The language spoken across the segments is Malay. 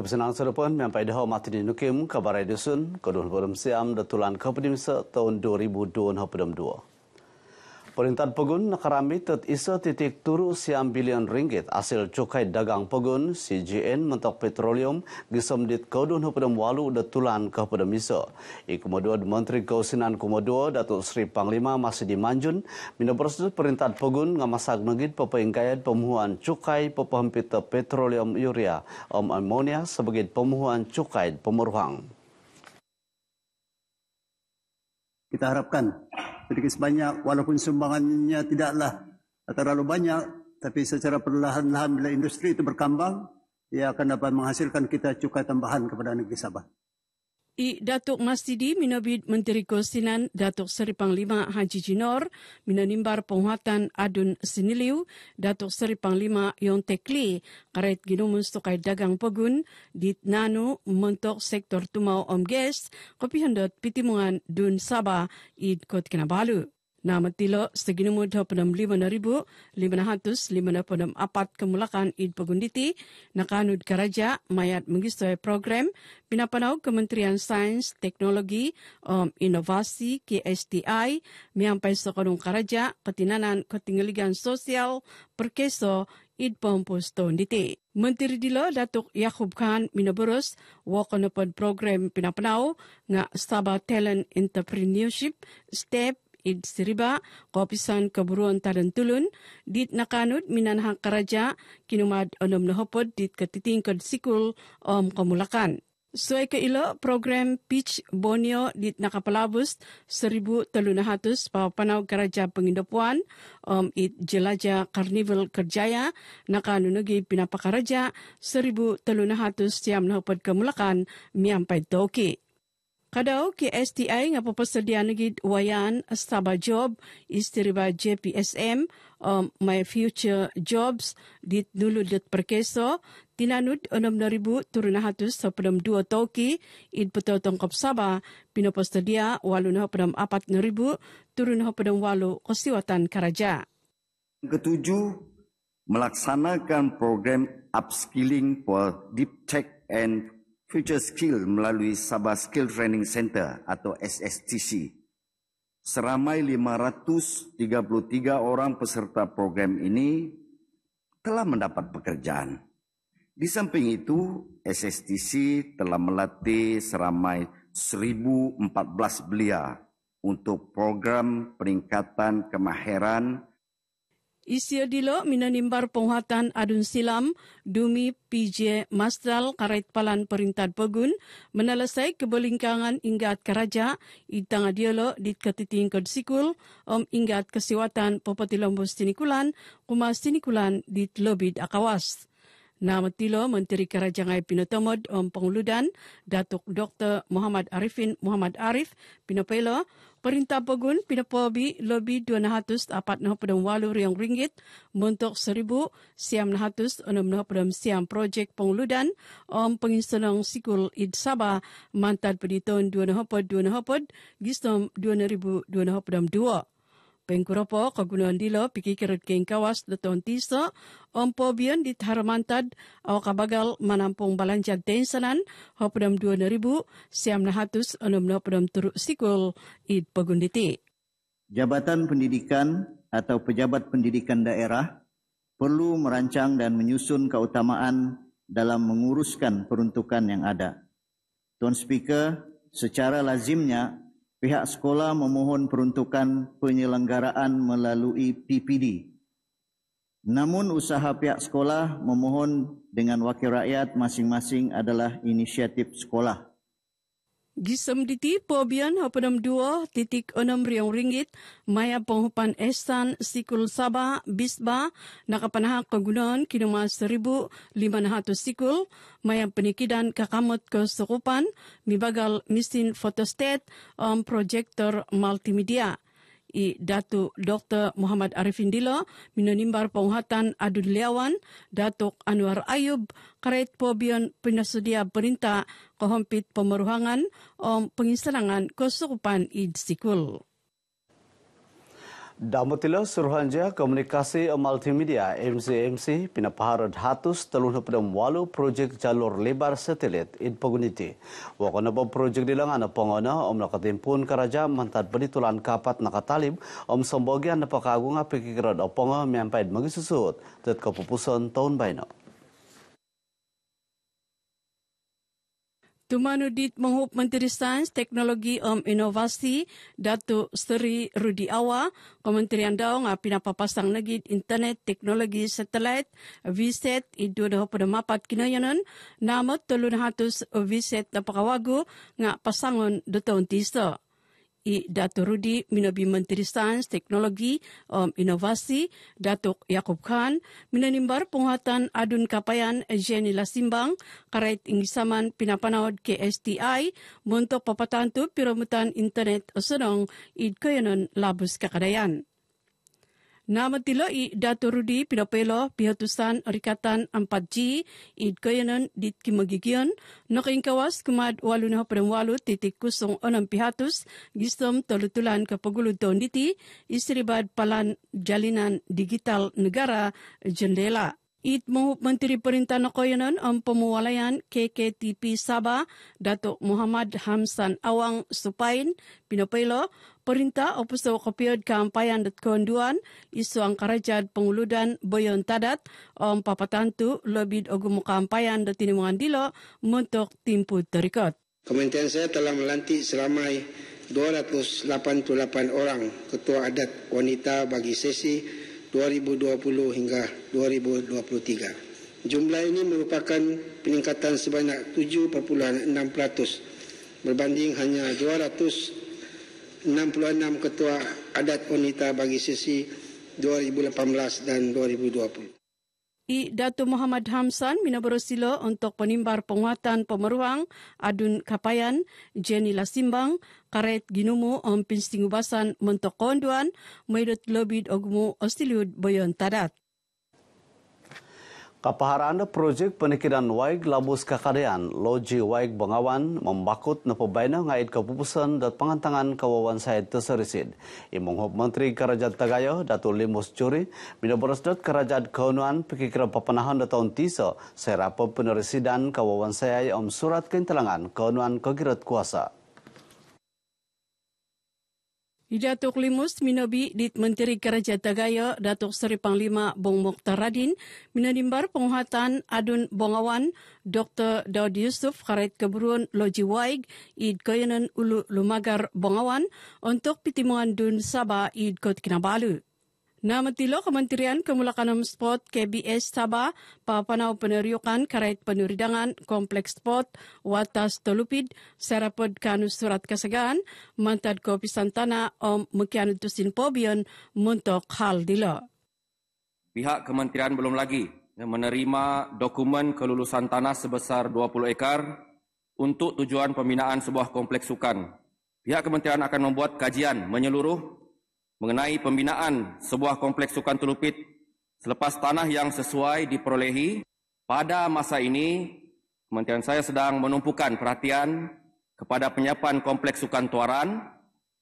Kepesanan pun yang pada hari Martin Nukim ke Barai Dusun, Kedul Siam, Datulan Kepedim Se, tahun 2002 dan 2002. Perintah Pegun kerami tut isa titik turu siam bilion ringgit hasil cukai dagang Pegun CGN mentok petroleum gisem dit kodun hupadam walu datulan ke hupadam isa. Ikumadua Menteri Kausinan Kumadua Datuk Seri Panglima masih dimanjun minum persetut perintah Pegun ngamasak mengit pepengkayat pemuhuan cukai pepahampita petroleum urea om ammonia sebagai pemuhuan cukai pemurhuang. Kita harapkan sedikit sebanyak walaupun sumbangannya tidaklah terlalu banyak tapi secara perlahan-lahan bila industri itu berkembang ia akan dapat menghasilkan kita cukai tambahan kepada negeri Sabah. I Datuk Mastidi Minobid Menteri Kosinan Datuk Seri Panglima Haji Jinor Minanimbar Penguatan Adun Siniliu Datuk Seri Panglima Yong Tekli Karet Ginumus Tukai Dagang pegun Dit Nano Mentok Sektor Tumau Omges Kopi hendot Pitimungan Dun Sabah Id Kot balu. Nama tilo segini mudah penem lima ribu lima ratus lima penem empat kemulakan id nak nakanud keraja mayat mengistoy program pinapanau Kementerian Sains Teknologi um, Inovasi KSTI miampai sokonung keraja petinanan ketinggalan sosial perkeso id pampus tonditi. Menteri Dilo Datuk Yakub Khan Minaburus wakonopod program pinapanau nga Sabah Talent Entrepreneurship Step id siriba kopisan kaburuan tadan tulun dit nakanut minan hang karaja kinumad onom nahopod dit katitingkod sikul om kamulakan. Suai ke ilo program Pitch Bonio dit nakapalabus 1300 panau keraja pengindopuan om it jelaja karnival kerjaya nakanunugi pinapakaraja 1300 siam nahopod kemulakan miampai toki. Kadau ke STI nga papasadyan lagi wayan staba job istiriba JPSM um, my future jobs dit nulu dit perkeso tinanud 6,200 sa so toki id puto tongkop saba pinapasadya walu na panam 4,000 turun walu kasiwatan karaja. Ketujuh, melaksanakan program upskilling for deep tech and Future Skill melalui Sabah Skill Training Center atau SSTC. Seramai 533 orang peserta program ini telah mendapat pekerjaan. Di samping itu, SSTC telah melatih seramai 1014 belia untuk program peningkatan kemahiran Isir dilo minanimbar penguatan adun silam Dumi PJ Mastral Karait Palan perintah Pegun menelesai kebelingkangan ingat keraja itang dialo di ketiting kedisikul om ingat kesiwatan popoti tinikulan kumas tinikulan di lebih akawas. Nama Tilo Menteri Kerajaan Air Pinotomod Om Pengludan, Datuk Dr. Muhammad Arifin Muhammad Arif, Pinopelo, Perintah Pogun Pinopobi lebih 248 riyong ringgit untuk 1,666 siam projek pengludan Om Penginsenon Sikul Id Sabah mantan peditun 2,2,2,2,2,2,2,2,2,2,2,2,2,2,2,2,2,2,2,2,2,2,2,2,2,2,2,2,2,2,2,2,2,2,2,2,2,2,2,2,2,2,2,2,2,2,2,2,2,2,2,2,2,2,2,2,2,2,2,2,2,2,2,2,2,2,2,2,2,2,2,2,2,2,2,2,2,2,2,2,2,2,2,2,2,2,2,2,2,2,2,2,2,2,2,2,2,2,2,2,2,2,2,2,2,2,2,2,2,2,2,2,2,2,2,2,2,2,2,2,2,2,2,2,2,2,2,2,2,2,2,2,2,2,2,2,2,2,2,2,2,2,2,2,2,2,2,2,2,2,2,2,2,2,2,2,2,2,2,2,2,2,2,2,2,2,2,2,2,2,2,2,2,2,2,2,2,2,2,2,2,2,2,2,2,2,2,2,2 Peng grupo kagunaan dilo piki kirit keng kawas deton tiso ompo bian di taramantad au kabagal manampung balanjak tensanan hopdam 2000 siam nahatus onom nopdam turu sikul id pagunditi. Jabatan Pendidikan atau Pejabat Pendidikan Daerah perlu merancang dan menyusun keutamaan dalam menguruskan peruntukan yang ada. Tuan Speaker, secara lazimnya pihak sekolah memohon peruntukan penyelenggaraan melalui PPD. Namun usaha pihak sekolah memohon dengan wakil rakyat masing-masing adalah inisiatif sekolah. Gisem diti Pobian bian hapunam dua titik enam riang ringgit maya penghupan estan sikul Sabah bisba nakapanaha kagunaan kinuma seribu lima ratus sikul maya penikidan kakamot ke sukupan mibagal misin fotostat om um, projektor multimedia i Datuk Dr. Muhammad Arifin Dila, minunimbar penguatan Adun Liawan, Datuk Anwar Ayub, karet pobion Penasudia perintah kohompit pemeruhangan om pengisterangan kesukupan i Sikul. Damutilo Suruhanja Komunikasi Multimedia MCMC pinapahar 100 telun hapdam walu projek jalur lebar satelit in Paguniti. Wakana pa projek dilangan na pangona om nakatimpun karaja mantad penitulan kapat nakatalim om sombogian na pakagunga pikirad o pangona miyampahid magisusuot tat kapupusan tahun baino. Tumanu di Menghub Menteri Sains, Teknologi dan um Inovasi, Datuk Seri Rudi Awa, Kementerian Daung, Apina Papasang Negi, Internet, Teknologi, Satelit, Viset, Idu Dho Pada Mapat Kina Yanan, Nama Telun Hatus Viset Napakawagu, Ngak Pasangun Dutun Tista. Tista. I Dato Rudi Minobi Menteri Sains, Teknologi, um, Inovasi, Datuk Yaakob Khan, Minanimbar Penguatan Adun Kapayan Jenny Lasimbang, Karait Ingisaman Pinapanawad KSTI, Muntok Papatantu Piramutan Internet Osonong, Id Kayanon Labus Kakadayan. Nama tilo i Dato Rudy Pidopelo Pihatusan Rikatan 4G i Kayanan dit kimagigyan no kawas kumad walu na walu titik kusong onam pihatus gistom tolutulan ka pagulu diti istribad palan jalinan digital negara jendela. It mo Menteri Perintah Nakoyanan ang um, pemualayan KKTP Sabah, Datuk Muhammad Hamsan Awang Supain, Pinopelo, Perintah Opuso Kopiod Kampayan dan Konduan, Isu Angkarajad Penguludan Boyon Tadat, ang um, papatantu Lobid Ogumu Kampayan dan Tinimungan Dilo, untuk timput terikot. Kementerian saya telah melantik seramai 288 orang ketua adat wanita bagi sesi 2020 hingga 2023. Jumlah ini merupakan peningkatan sebanyak 7.6% berbanding hanya 266 ketua adat wanita bagi sesi 2018 dan 2020. I Datu Muhammad Hamsan mina sila untuk penimbar penguatan pemeruang Adun Kapayan Jenny Lasimbang karet ginumu om pinstingubasan mentok konduan meidot lobid ogmu ostiliud boyon tadat. Kapaharaan anda projek penikiran waik labus kakadean, loji waik bengawan, membakut na pabayna ngait kepupusan dan pengantangan kawawan saya terserisid. Imong hub Menteri Kerajaan Tagayo, Datuk Limus Curi, minoboros dat Kerajaan keunuan pikir papanahan da tahun tisa, serapa penerisidan kawawan saya om surat kentelangan keunuan Kegirat Kuasa. Datuk Limus Minobi di Menteri Kerajaan Tagaya Datuk Seri Panglima Bong Mokhtar Radin menerimbar penghatan adun bongawan Dr. Daud Yusuf Karet Keburuan Loji Waig id Koyanan Ulu Lumagar Bongawan untuk pitimuan dun Sabah id Kot Kinabalu. Na matilo kementerian kemulakanam spot KBS Sabah papanau penerjukan karet penuridangan kompleks spot watas tolupid serapod kanu surat kesegan mantad kopi santana om mekian tusin pobion muntok hal dilo. Pihak kementerian belum lagi menerima dokumen kelulusan tanah sebesar 20 ekar untuk tujuan pembinaan sebuah kompleks sukan. Pihak kementerian akan membuat kajian menyeluruh mengenai pembinaan sebuah kompleks sukan Tulupit selepas tanah yang sesuai diperolehi pada masa ini kementerian saya sedang menumpukan perhatian kepada penyiapan kompleks sukan Tuaran,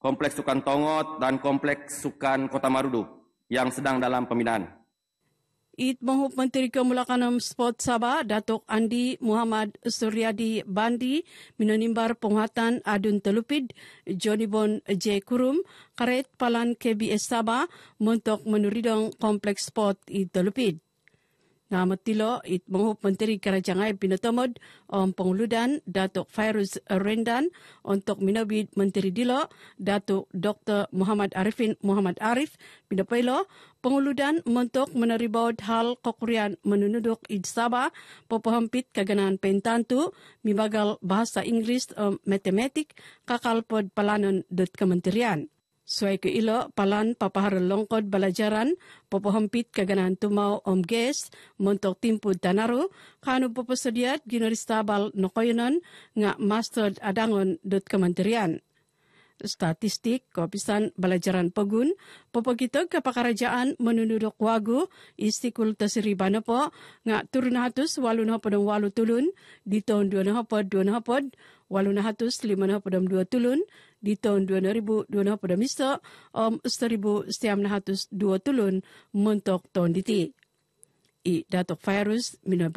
kompleks sukan Tongot dan kompleks sukan Kota Marudu yang sedang dalam pembinaan. It mahup Menteri Kemulakanam Sport Sabah, Datuk Andi Muhammad Suryadi Bandi, Minanimbar penguatan Adun Telupid, Johnny Bon J. Kurum, karet palan KBS Sabah, untuk menuridong kompleks sport di Telupid. Nah, metilo it mahu Menteri Kerajaan Pinotomod um, pengeludan Datuk virus Rendan untuk minabid Menteri Dilo Datuk Dr. Muhammad Arifin Muhammad Arif pinapailo penguludan mentok menerima hal kokurian menunduk id Sabah popohampit kaganaan pentantu mibagal bahasa Inggris eh, matematik kakalpod palanon dot kementerian. Suai ke ilo, palan papahar longkod balajaran, popohempit kaganaan tumau om ges, montok timpud tanaru, kanu popesediat ginarista bal nokoyonon ngak master adangon dot kementerian. Statistik kopisan balajaran pegun, popokito kapakarajaan menunduduk wagu istikul tesiri banepo, nga turun hatus walu nahapodong walu tulun, di tahun dua nahapod, dua nahapod, walu nahatus lima nahapodong dua tulun, di tahun 2020 pada mista om um, seribu setiap nahatus dua tulun mentok tahun diti. I Datuk Fairuz minum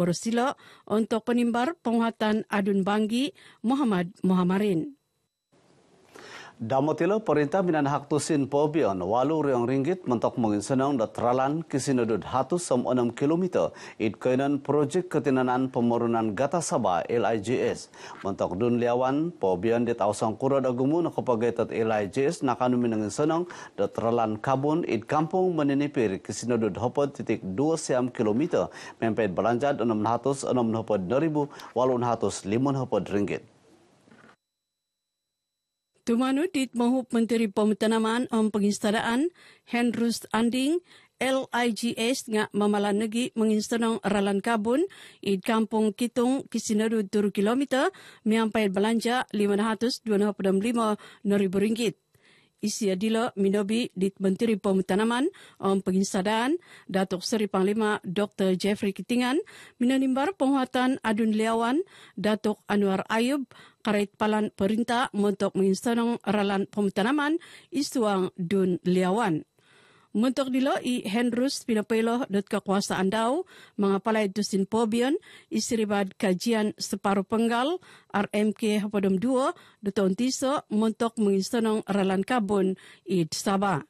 untuk penimbar penguatan adun Bangi Muhammad Muhammarin. Damotilo perintah minan hak tusin pobion walu riang ringgit mentok mungin senang dat ralan kisinudud hatu sem enam kilometer it kainan projek ketinanan pemurunan gata sabah LIGS Mentok dun liawan pobion di awsang kura dagumu na kapagay LIGS LIJS nakanu minangin senang dat ralan kabun it kampung meninipir kisinudud hopod titik dua siam kilometer mempet belanja enam hatus enam hopod neribu walun hatus limun hopod ringgit. Tumano dit mahup Menteri Pemutanaman om Penginstadaan Henrus Anding LIGS nga mamala negi menginstanong ralan kabun di kampung Kitung Kisinadu 2 kilometer, miampai belanja 525 ribu ringgit isi adila minobi di Menteri Pemutanaman um, Pengisadaan Datuk Seri Panglima Dr. Jeffrey Kitingan menimbar penguatan adun liawan Datuk Anwar Ayub karait palan perintah untuk menginstanong ralan pemutanaman isuang dun liawan. Mentok di dilo i Henrus pinapelo dot kekuasaan daw, mga palay dusin pobion, isiribad kajian separuh penggal, RMK hapadom duo, dutontiso, muntok menginstonong ralan kabun, id Sabah.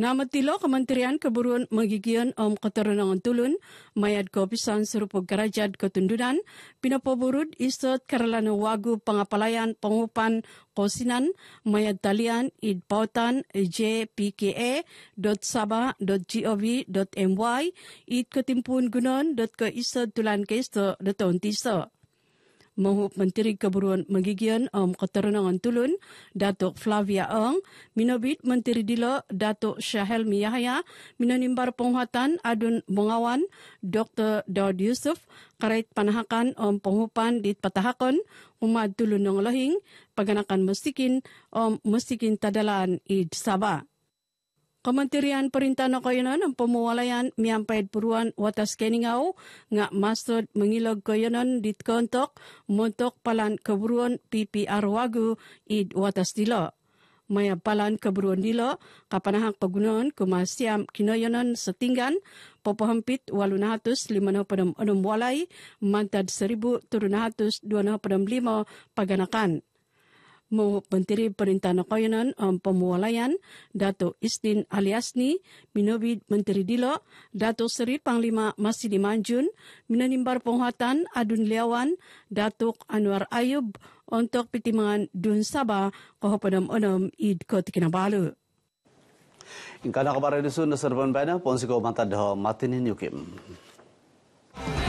Nama tilo Kementerian Keburuan Magigian Om Keterunangan Tulun, mayat kopisan serupa kerajaan ketundunan, pinapaburud Isot karalana wagu pengapalayan pengupan kosinan, mayat talian idpautan jpka.sabah.gov.my, id ketimpun gunon.ke istot tulan kesto datang tisot mahup Menteri Keburuan Megigian eh, um, Keterenangan Tulun, Datuk Flavia Ang, Minobit Menteri Dila, Datuk Syahelmi Yahya, Minonimbar Penghuatan Adun Bungawan, Dr. Daud Yusuf, Karait Panahakan Om eh, Penghupan di Patahakon, Umat Tulun Nong Lohing, Paganakan Mesikin Om eh, um, Tadalan Id Sabah. Kementerian Perintah na kayo na ng pamuwalayan watas keningaw nga masod mengilog kayo na ditkontok muntok palan keburuan PPR Wagu id watas dilo. maya palan keburuan dilo kapanahang kagunon kumasiam kinoyonon setinggan popohampit 856 walay mantad seribu dua lima paganakan. Menteri Perintah Nakoyanan um, Pemualayan Dato Istin Aliasni Minobid Menteri Dilo Dato Seri Panglima Masih Dimanjun Minanimbar Penghuatan Adun Liawan Datuk Anwar Ayub untuk pitimangan Dun Sabah Kohopodom Onom Id Kota Kinabalu. Ingkana kabar edisun serban bana ponsiko mata dah matinin yukim.